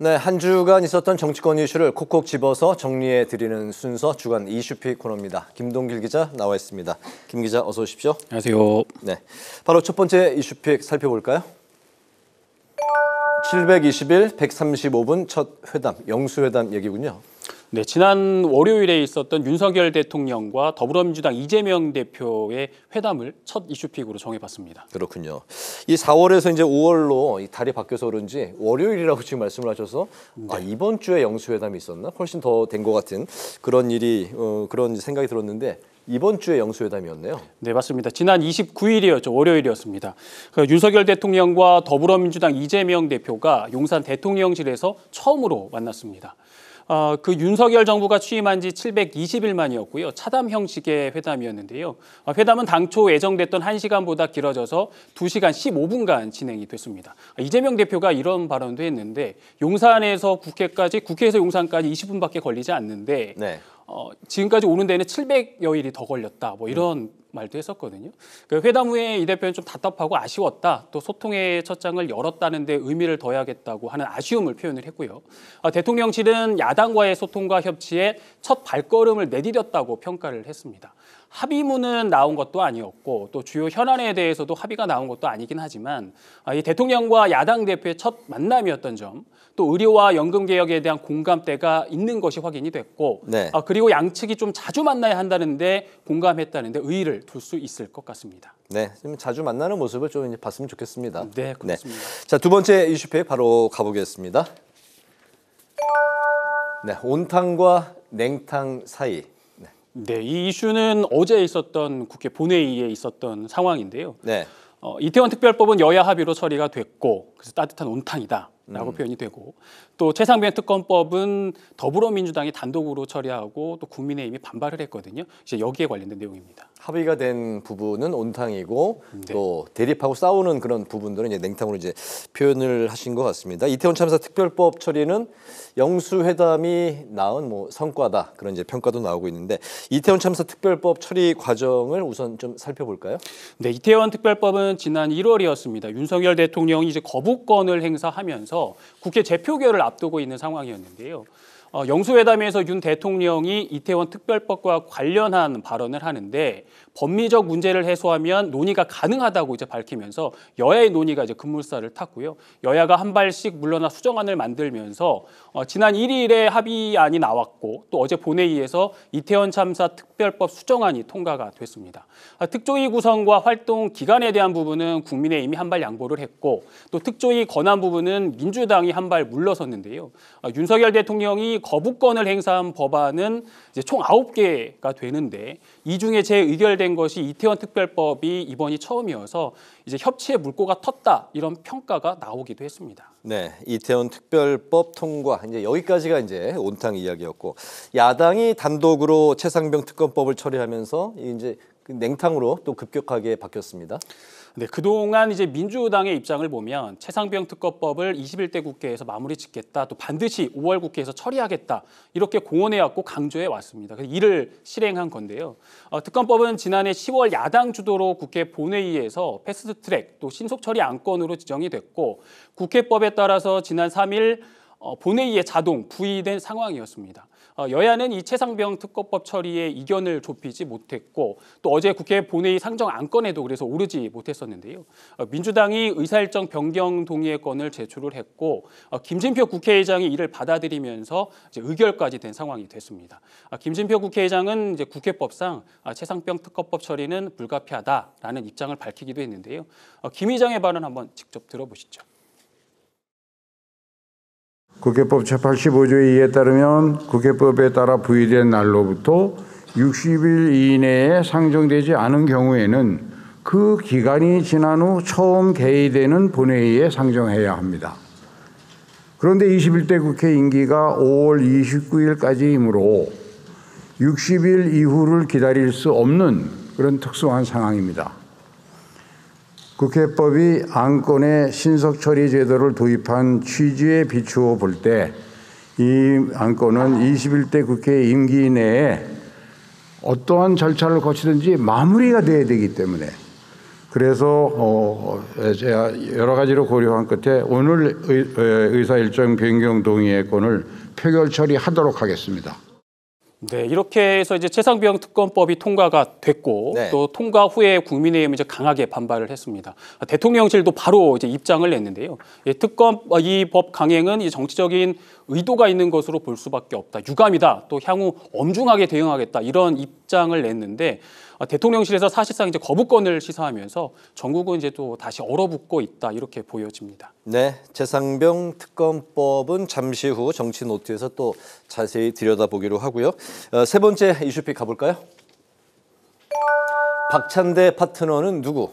네, 한 주간 있었던 정치권 이슈를 콕콕 집어서 정리해 드리는 순서 주간 이슈픽 코너입니다. 김동길 기자 나와 있습니다. 김 기자 어서 오십시오. 안녕하세요. 네, 바로 첫 번째 이슈픽 살펴볼까요? 721, 135분 첫 회담, 영수회담 얘기군요. 네, 지난 월요일에 있었던 윤석열 대통령과 더불어민주당 이재명 대표의 회담을 첫 이슈픽으로 정해봤습니다. 그렇군요. 이 4월에서 이제 5월로 이 달이 바뀌어서 그런지 월요일이라고 지금 말씀을 하셔서 아, 네. 아, 이번 주에 영수회담이 있었나? 훨씬 더 된 것 같은 그런 일이 어, 그런 생각이 들었는데 이번 주에 영수회담이었네요. 네, 맞습니다. 지난 29일이었죠. 월요일이었습니다. 그 윤석열 대통령과 더불어민주당 이재명 대표가 용산 대통령실에서 처음으로 만났습니다. 어, 그 윤석열 정부가 취임한 지 720일 만이었고요. 차담 형식의 회담이었는데요. 어, 회담은 당초 예정됐던 1시간보다 길어져서 2시간 15분간 진행이 됐습니다. 이재명 대표가 이런 발언도 했는데 용산에서 국회까지 국회에서 용산까지 20분밖에 걸리지 않는데 네. 어, 지금까지 오는 데는 700여일이 더 걸렸다. 뭐 이런 음. 말도 했었거든요. 그 회담 후에 이 대표는 좀 답답하고 아쉬웠다. 또 소통의 첫장을 열었다는데 의미를 더해야겠다고 하는 아쉬움을 표현을 했고요. 아, 대통령실은 야당과의 소통과 협치에 첫 발걸음을 내디뎠다고 평가를 했습니다. 합의문은 나온 것도 아니었고 또 주요 현안에 대해서도 합의가 나온 것도 아니긴 하지만 아, 이 대통령과 야당 대표의 첫 만남이었던 점 또 의료와 연금 개혁에 대한 공감대가 있는 것이 확인이 됐고 네. 아, 그리고 양측이 좀 자주 만나야 한다는데 공감했다는데 의의를 둘수 있을 것 같습니다. 네, 좀 자주 만나는 모습을 좀 이제 봤으면 좋겠습니다. 네, 네. 그렇습니다. 네. 자, 두 번째 이슈페 바로 가보겠습니다. 네, 온탕과 냉탕 사이. 네. 네, 이 이슈는 어제 있었던 국회 본회의에 있었던 상황인데요. 네. 어, 이태원 특별법은 여야 합의로 처리가 됐고 그래서 따뜻한 온탕이다. 라고 음. 표현이 되고 또 최상병 특검법은 더불어민주당이 단독으로 처리하고 또 국민의힘이 반발을 했거든요. 이제 여기에 관련된 내용입니다. 합의가 된 부분은 온탕이고 음, 네. 또 대립하고 싸우는 그런 부분들은 이제 냉탕으로 이제 표현을 하신 것 같습니다. 이태원 참사 특별법 처리는 영수회담이 낳은 뭐 성과다 그런 이제 평가도 나오고 있는데 이태원 참사 특별법 처리 과정을 우선 좀 살펴볼까요? 네, 이태원 특별법은 지난 1월이었습니다. 윤석열 대통령이 이제 거부권을 행사하면서 국회 재표결을 앞두고 있는 상황이었는데요. 어, 영수회담에서 윤 대통령이 이태원 특별법과 관련한 발언을 하는데 법리적 문제를 해소하면 논의가 가능하다고 이제 밝히면서 여야의 논의가 이제 급물살을 탔고요. 여야가 한 발씩 물러나 수정안을 만들면서 어, 지난 1일에 합의안이 나왔고 또 어제 본회의에서 이태원 참사 특별법 수정안이 통과가 됐습니다. 아, 특조위 구성과 활동 기간에 대한 부분은 국민의 이미 한발 양보를 했고 또 특조위 권한 부분은 민주당이 한 발 물러섰는데요. 아, 윤석열 대통령이 거부권을 행사한 법안은 이제 총 아홉 개가 되는데 이 중에 재의결된 것이 이태원 특별법이 이번이 처음이어서 이제 협치의 물꼬가 텄다 이런 평가가 나오기도 했습니다. 네, 이태원 특별법 통과 이제 여기까지가 이제 온탕 이야기였고 야당이 단독으로 최상병 특검법을 처리하면서 이제 그 냉탕으로 또 급격하게 바뀌었습니다. 네, 그동안 이제 민주당의 입장을 보면 최상병 특검법을 21대 국회에서 마무리 짓겠다, 또 반드시 5월 국회에서 처리하겠다 이렇게 공언해왔고 강조해 왔습니다. 이를 실행한 건데요. 어, 특검법은 지난해 10월 야당 주도로 국회 본회의에서 패스트트랙 또 신속 처리 안건으로 지정이 됐고 국회법에 따라서 지난 3일 어, 본회의에 자동 부의된 상황이었습니다. 어, 여야는 이 최상병 특검법 처리에 이견을 좁히지 못했고 또 어제 국회 본회의 상정 안건에도 그래서 오르지 못했었는데요. 어, 민주당이 의사일정 변경 동의안건을 제출을 했고 어, 김진표 국회의장이 이를 받아들이면서 의결까지 된 상황이 됐습니다. 아, 김진표 국회의장은 이제 국회법상 아, 최상병 특검법 처리는 불가피하다라는 입장을 밝히기도 했는데요. 김 의장의 발언 한번 직접 들어보시죠. 국회법 제85조 2에 따르면 국회법에 따라 부의된 날로부터 60일 이내에 상정되지 않은 경우에는 그 기간이 지난 후 처음 개의되는 본회의에 상정해야 합니다. 그런데 21대 국회 임기가 5월 29일까지이므로 60일 이후를 기다릴 수 없는 그런 특수한 상황입니다. 국회법이 안건의 신속 처리 제도를 도입한 취지에 비추어 볼 때 이 안건은 21대 국회 임기 내에 어떠한 절차를 거치든지 마무리가 돼야 되기 때문에 그래서 어, 어 제가 여러 가지로 고려한 끝에 오늘 어, 의사일정 변경 동의의 건을 표결 처리하도록 하겠습니다. 네, 이렇게 해서 이제 최상병 특검법이 통과가 됐고 네. 또 통과 후에 국민의힘은 이제 강하게 반발을 했습니다. 대통령실도 바로 이제 입장을 냈는데요. 예, 특검 어, 이법 강행은 이 정치적인 의도가 있는 것으로 볼 수밖에 없다. 유감이다. 또 향후 엄중하게 대응하겠다. 이런 입장을 냈는데 어, 대통령실에서 사실상 이제 거부권을 시사하면서 전국은 이제 또 다시 얼어붙고 있다 이렇게 보여집니다. 네, 재상병 특검법은 잠시 후 정치 노트에서 또 자세히 들여다보기로 하고요. 어, 세 번째 이슈픽 가볼까요? 박찬대 파트너는 누구?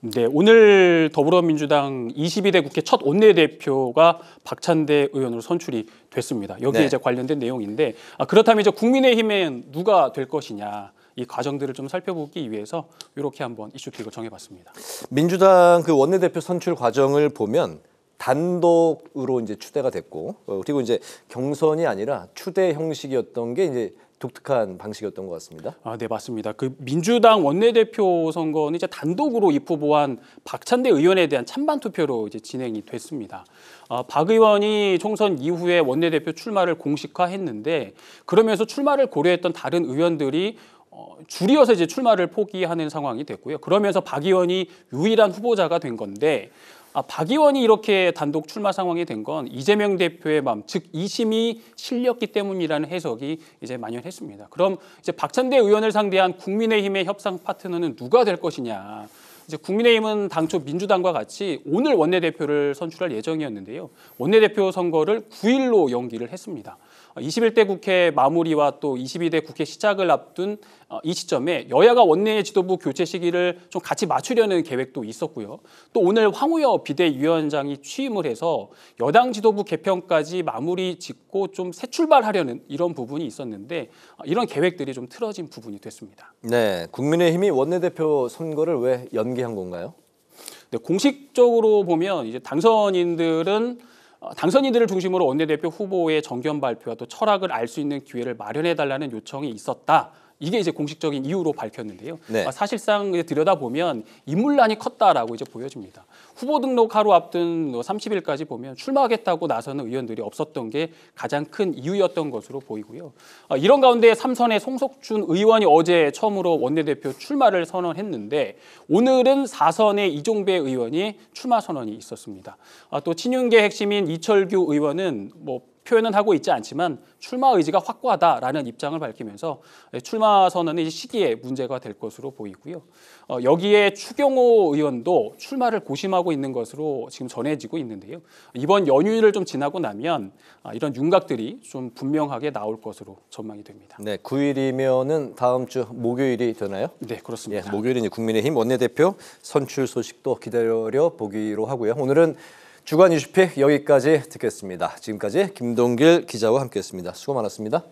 네, 오늘 더불어민주당 22대 국회 첫 원내대표가 박찬대 의원으로 선출이 됐습니다. 여기에 네. 이제 관련된 내용인데 아, 그렇다면 이제 국민의힘엔 누가 될 것이냐 이 과정들을 좀 살펴보기 위해서 이렇게 한번 이슈픽을 정해봤습니다. 민주당 그 원내대표 선출 과정을 보면 단독으로 이제 추대가 됐고 어, 그리고 이제 경선이 아니라 추대 형식이었던 게 이제 독특한 방식이었던 것 같습니다. 아, 네 맞습니다. 그 민주당 원내대표 선거는 이제 단독으로 입후보한 박찬대 의원에 대한 찬반 투표로 이제 진행이 됐습니다. 아, 박 의원이 총선 이후에 원내대표 출마를 공식화했는데 그러면서 출마를 고려했던 다른 의원들이 어, 줄이어서 이제 출마를 포기하는 상황이 됐고요. 그러면서 박 의원이 유일한 후보자가 된 건데 아, 박 의원이 이렇게 단독 출마 상황이 된 건 이재명 대표의 마음, 즉 이심이 실렸기 때문이라는 해석이 이제 만연했습니다. 그럼 이제 박찬대 의원을 상대한 국민의힘의 협상 파트너는 누가 될 것이냐? 이제 국민의힘은 당초 민주당과 같이 오늘 원내대표를 선출할 예정이었는데요. 원내대표 선거를 9일로 연기를 했습니다. 21대 국회 마무리와 또 22대 국회 시작을 앞둔 어, 이 시점에 여야가 원내 지도부 교체 시기를 좀 같이 맞추려는 계획도 있었고요. 또 오늘 황우여 비대위원장이 취임을 해서 여당 지도부 개편까지 마무리 짓고 좀 새 출발하려는 이런 부분이 있었는데 어, 이런 계획들이 좀 틀어진 부분이 됐습니다. 네, 국민의힘이 원내대표 선거를 왜 연기한 건가요? 네, 공식적으로 보면 이제 당선인들은 어, 당선인들을 중심으로 원내대표 후보의 정견 발표와 또 철학을 알 수 있는 기회를 마련해 달라는 요청이 있었다. 이게 이제 공식적인 이유로 밝혔는데요. 네. 아, 사실상 들여다보면 인물난이 컸다라고 이제 보여집니다. 후보 등록 하루 앞둔 30일까지 뭐 보면 출마하겠다고 나서는 의원들이 없었던 게 가장 큰 이유였던 것으로 보이고요. 아, 이런 가운데 삼선의 송석준 의원이 어제 처음으로 원내대표 출마를 선언했는데 오늘은 사선의 이종배 의원이 출마 선언이 있었습니다. 아, 또 친윤계 핵심인 이철규 의원은 뭐 표현은 하고 있지 않지만 출마 의지가 확고하다라는 입장을 밝히면서 예, 출마 선언이 시기에 문제가 될 것으로 보이고요. 어, 여기에 추경호 의원도 출마를 고심하고 있는 것으로 지금 전해지고 있는데요. 이번 연휴를 좀 지나고 나면 아, 이런 윤곽들이 좀 분명하게 나올 것으로 전망이 됩니다. 네, 9일이면은 다음 주 목요일이 되나요? 네, 그렇습니다. 예, 목요일은 국민의힘 원내대표 선출 소식도 기다려 보기로 하고요. 오늘은 주간 이슈픽 여기까지 듣겠습니다. 지금까지 김동길 기자와 함께했습니다. 수고 많았습니다.